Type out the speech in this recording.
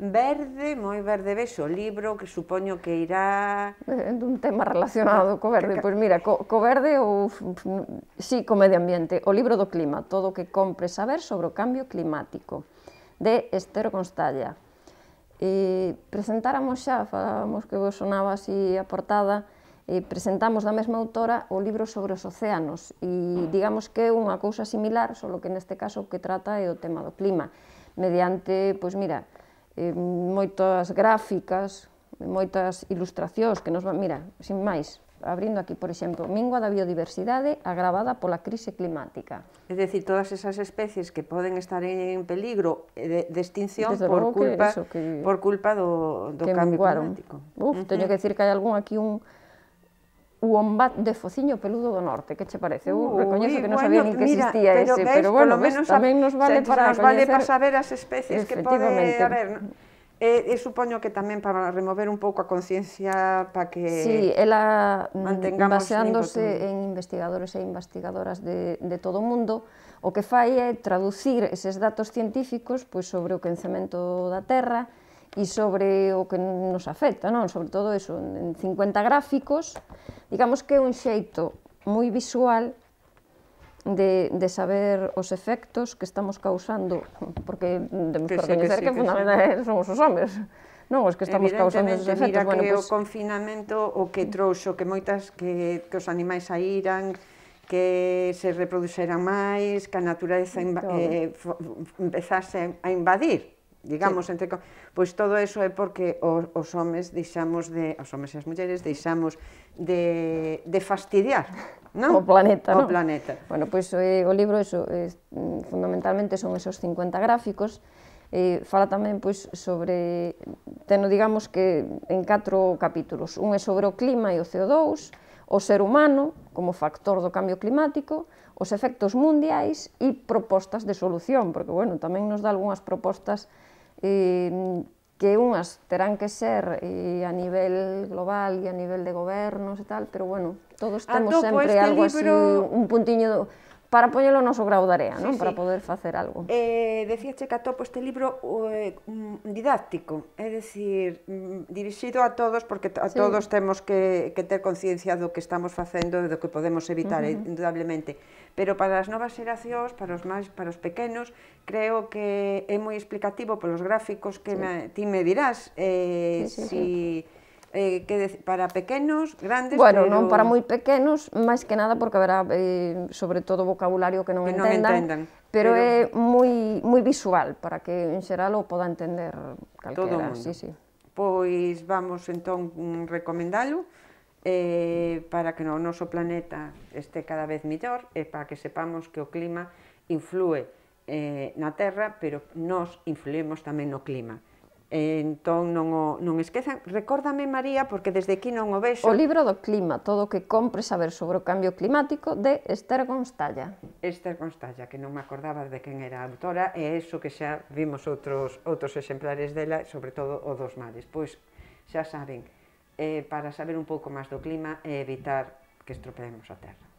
verde, moi verde vexo o libro que supoño que irá... Eh, dun tema relacionado co verde, pois mira, co, co verde ou sí, co medio ambiente, o libro do clima, todo o que compre saber sobre o cambio climático, de Estero Constalla. E presentáramos xa, falábamos que vos sonaba así a portada, e presentamos da mesma autora o libro sobre os océanos e digamos que é unha cousa similar, só que neste caso o que trata é o tema do clima, mediante, pois mira, eh, moitas gráficas, moitas ilustracións que nos van... Mira, sin máis, abrindo aquí, por exemplo, Mingua da biodiversidade agravada pola crise climática. É dicir, todas esas especies que poden estar en peligro de, de extinción Desde por culpa, que eso, que, por culpa do, do cambio climático. Uf, uh -huh. teño que decir que hai algún aquí un o Ombat de Fociño Peludo do Norte, que che parece? Eu uh, recoñezo que non sabía nin que existía mira, ese, pero, pero bueno, ves, tamén nos vale para nos vale para saber as especies que pode haber. No? E, eh, e eh, supoño que tamén para remover un pouco a conciencia para que sí, ela, mm, mantengamos baseándose en investigadores e investigadoras de, de todo o mundo, o que fai é traducir eses datos científicos pois, sobre o quencemento da Terra, e sobre o que nos afecta, non? Sobre todo eso, en 50 gráficos, digamos que é un xeito moi visual de, de saber os efectos que estamos causando, porque temos que reconhecer que, sí, que, que sí. somos os homes, non os que estamos causando esos efectos. Mira bueno, que pues... o confinamento o que trouxo que moitas que, que os animais saíran, que se reproduxeran máis, que a natureza eh, empezase a invadir digamos, sí. entre pois todo eso é porque os, os homes deixamos de, os homes e as mulleres deixamos de, de fastidiar, non? O planeta, o no? planeta. Bueno, pois eh, o libro eso, eh, fundamentalmente son esos 50 gráficos, eh, fala tamén pois sobre teno digamos que en catro capítulos. Un é sobre o clima e o CO2, o ser humano, como factor do cambio climático, os efectos mundiais e propostas de solución, porque bueno, tamén nos dá algunhas propostas eh, que unhas terán que ser eh, a nivel global e a nivel de gobernos e tal, pero bueno, todos ah, temos sempre este pois algo libro... así, un puntiño do para apoyarlo no noso grau Para poder hacer algo. Eh, decía Checatopo este libro eh, mm, didáctico, es decir, mm, dirigido a todos, porque a todos tenemos que, tener conciencia de lo que estamos facendo de lo que podemos evitar, indudablemente. Pero para las nuevas generaciones, para los máis, para os pequenos, creo que es muy explicativo por los gráficos que me, ti me dirás eh, si... eh, que de, para pequenos, grandes, Bueno, pero... non para moi pequenos, máis que nada porque haberá eh, sobre todo vocabulario que non que entendan, non entendan pero, pero é moi moi visual para que en xeral o poda entender calquera, todo sí, sí. Pois vamos entón recomendalo eh, para que no noso planeta este cada vez mellor e para que sepamos que o clima influe eh, na Terra, pero nos influemos tamén no clima. E entón non o non esquezan. Recórdame, María, porque desde aquí non o vexo. O libro do clima, todo o que compre saber sobre o cambio climático, de Esther Gonstalla. Esther Gonstalla, que non me acordaba de quen era a autora, e eso que xa vimos outros, outros exemplares dela, sobre todo o dos mares. Pois xa saben, eh, para saber un pouco máis do clima e evitar que estropeemos a Terra.